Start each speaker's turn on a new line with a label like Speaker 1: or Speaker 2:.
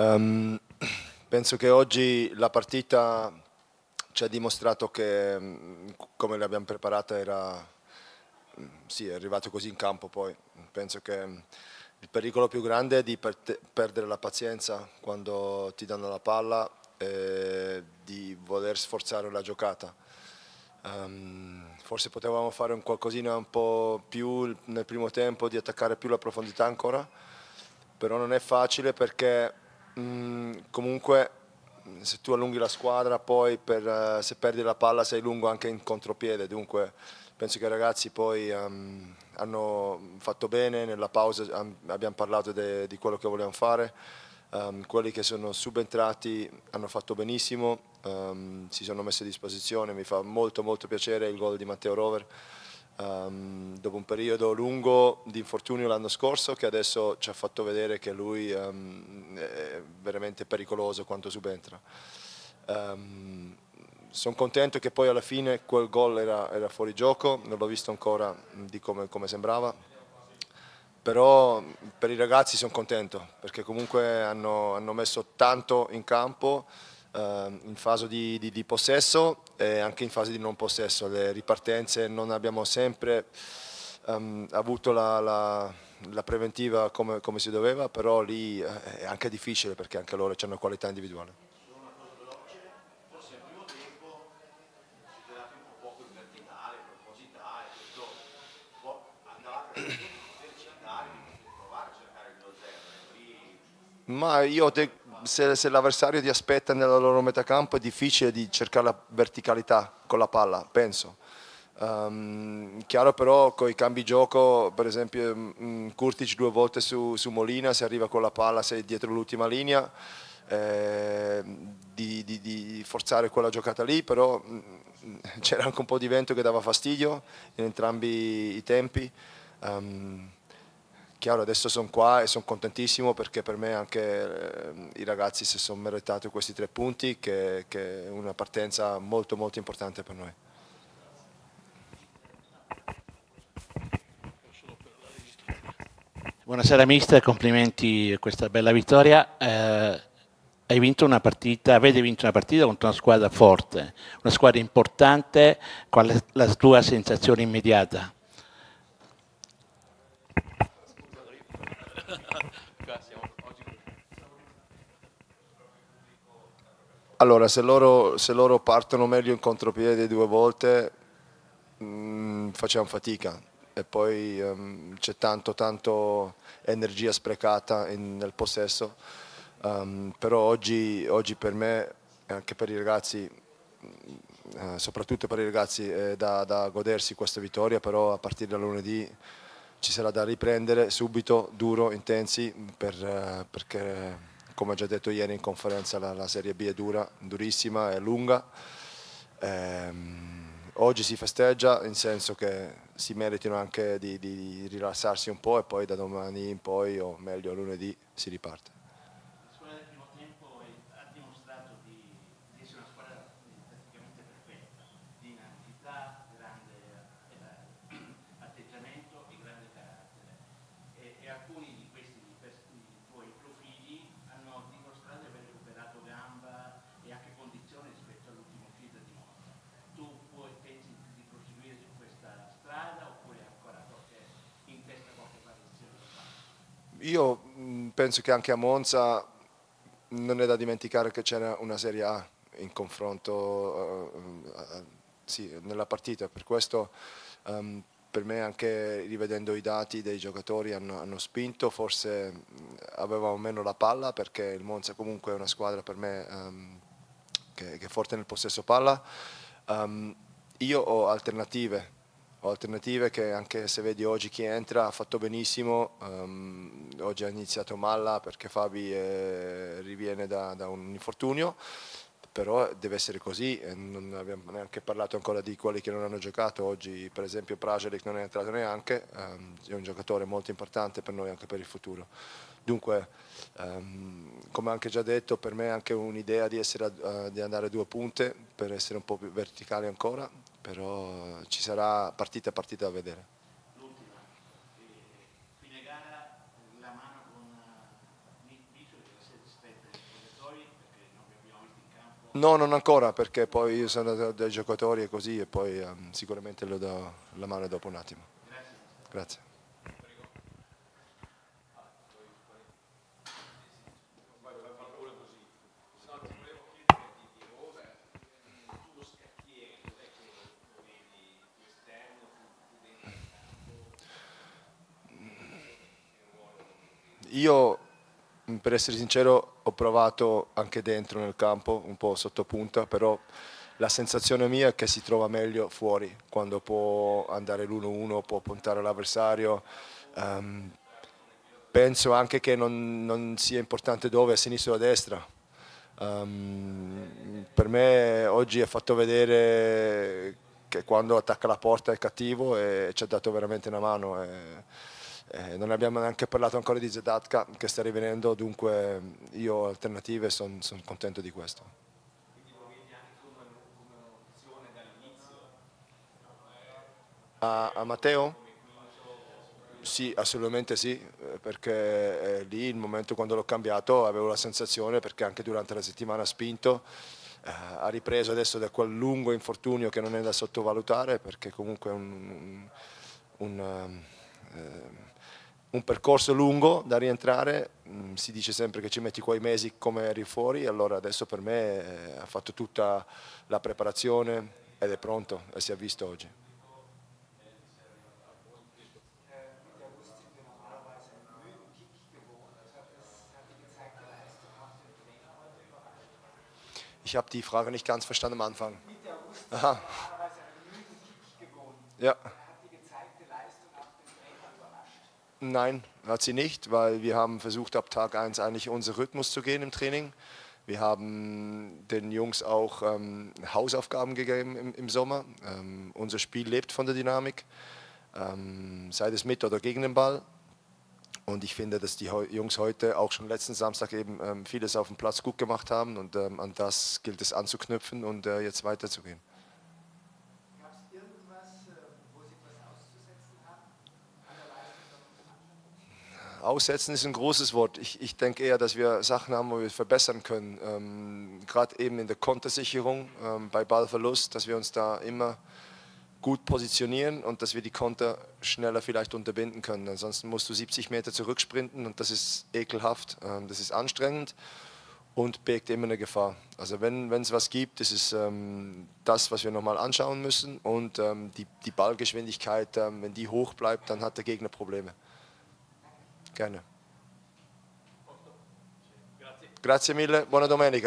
Speaker 1: Um, penso che oggi la partita ci ha dimostrato che mm, come l'abbiamo preparata era, mm, sì, è arrivato così in campo poi. Penso che mm, il pericolo più grande è di perdere la pazienza quando ti danno la palla e di voler sforzare la giocata. Um, forse potevamo fare un qualcosina un po' più nel primo tempo, di attaccare più la profondità ancora, però non è facile perché Mm, comunque se tu allunghi la squadra poi per, eh, se perdi la palla sei lungo anche in contropiede, dunque penso che i ragazzi poi um, hanno fatto bene, nella pausa um, abbiamo parlato de, di quello che volevamo fare, um, quelli che sono subentrati hanno fatto benissimo, ehm, si sono messi a disposizione, mi fa molto molto piacere il gol di Matteo Rover. Um, dopo un periodo lungo di infortunio l'anno scorso che adesso ci ha fatto vedere che lui um, è veramente pericoloso quanto subentra. Um, ehm, sono contento che poi alla fine quel gol era, era fuori gioco, non l'ho visto ancora di come, come, sembrava, però per i ragazzi sono contento perché comunque hanno, hanno messo tanto in campo Ehm, in fase di, di, di, possesso e anche in fase di non possesso. Le ripartenze non abbiamo sempre um, avuto la, la, la preventiva come, come, si doveva, però lì eh, è anche difficile perché anche loro hanno qualità individuale. Ma io ho se, se l'avversario ti aspetta nella loro metacampo è difficile di cercare la verticalità con la palla, penso. Um, chiaro però con i cambi gioco, per esempio um, Kurtic due volte su, su, Molina, se arriva con la palla sei dietro l'ultima linea, eh, di, di, di, forzare quella giocata lì, però mm, c'era anche un po' di vento che dava fastidio in entrambi i tempi. Um, chiaro adesso sono qua e sono contentissimo perché per me anche eh, i ragazzi si sono meritati questi tre punti che, che è una partenza molto molto importante per noi. Buonasera mister, complimenti per questa bella vittoria. Eh, hai vinto una partita, avete vinto una partita contro una squadra forte, una squadra importante, qual è la tua sensazione immediata? Allora, se loro, se loro, partono meglio in contropiede due volte, mh, mm, facciamo fatica e poi um, c'è tanto, tanto energia sprecata in, nel possesso. Um, però oggi, oggi, per me anche per i ragazzi, mm, eh, soprattutto per i ragazzi, è da, da godersi questa vittoria, però a partire da lunedì ci sarà da riprendere subito, duro, intensi, per, eh, perché come ho già detto ieri in conferenza la, la Serie B è dura, durissima, è lunga. Ehm, oggi si festeggia in senso che si meritino anche di, di rilassarsi un po' e poi da domani in poi, o meglio lunedì, si riparte. Io mm, penso che anche a Monza non è da dimenticare che c'era una Serie A in confronto uh, sì, nella partita, per questo um, per me anche rivedendo i dati dei giocatori hanno, hanno, spinto, forse mm, avevamo meno la palla perché il Monza comunque è una squadra per me um, che, che, è forte nel possesso palla. Um, io ho alternative ho alternative che anche se vedi oggi chi entra ha fatto benissimo, um, oggi ha iniziato Malla perché Fabi eh, riviene da, da, un infortunio, però deve essere così, non abbiamo neanche parlato ancora di quelli che non hanno giocato, oggi per esempio Prajelic non è entrato neanche, um, è un giocatore molto importante per noi anche per il futuro. Dunque, um, come anche già detto, per me è anche un'idea di, essere, uh, di andare a due punte per essere un po' più verticali ancora, però ci sarà partita a partita da vedere. L'ultima, fine gara, la mano con eh, Nico che si aspetta dai giocatori perché non vi abbiamo visto in campo? No, non ancora perché poi io sono andato dai giocatori e così e poi um, sicuramente lo do la mano dopo un attimo. Grazie. Grazie. io per essere sincero ho provato anche dentro nel campo, un po' sotto punta, però la sensazione mia è che si trova meglio fuori, quando può andare l'1-1, può puntare l'avversario. Um, penso anche che non, non, sia importante dove, a sinistra o a destra. Um, per me oggi ha fatto vedere che quando attacca la porta è cattivo e ci ha dato veramente una mano. E eh. Eh, non abbiamo neanche parlato ancora di Zedatka che sta rivenendo, dunque mm, io ho alternative sono son contento di questo. A, a, Matteo? Sì, assolutamente sì, eh, perché eh, lì il momento quando l'ho cambiato avevo la sensazione, perché anche durante la settimana ha spinto, eh, ha ripreso adesso da quel lungo infortunio che non è da sottovalutare, perché comunque è un, un, un ehm, Ehm, un percorso lungo da rientrare, mm, si dice sempre che ci metti quei mesi come eri fuori, allora adesso per me eh, ha fatto tutta la preparazione ed è pronto e si è visto oggi. Ich habe die Frage nicht ganz verstanden am Anfang. Aha. Ja. Nein, hat sie nicht, weil wir haben versucht, ab Tag 1 eigentlich unseren Rhythmus zu gehen im Training. Wir haben den Jungs auch ähm, Hausaufgaben gegeben im, im Sommer. Ähm, unser Spiel lebt von der Dynamik, ähm, sei es mit oder gegen den Ball. Und ich finde, dass die Jungs heute, auch schon letzten Samstag eben, ähm, vieles auf dem Platz gut gemacht haben. Und ähm, an das gilt es anzuknüpfen und äh, jetzt weiterzugehen. Aussetzen ist ein großes Wort. Ich, ich denke eher, dass wir Sachen haben, wo wir verbessern können. Ähm, Gerade eben in der Kontersicherung ähm, bei Ballverlust, dass wir uns da immer gut positionieren und dass wir die Konter schneller vielleicht unterbinden können. Ansonsten musst du 70 Meter zurücksprinten und das ist ekelhaft, ähm, das ist anstrengend und birgt immer eine Gefahr. Also wenn es was gibt, das ist ähm, das, was wir nochmal anschauen müssen und ähm, die, die Ballgeschwindigkeit, ähm, wenn die hoch bleibt, dann hat der Gegner Probleme. Ken. Grazie mille, buona domenica.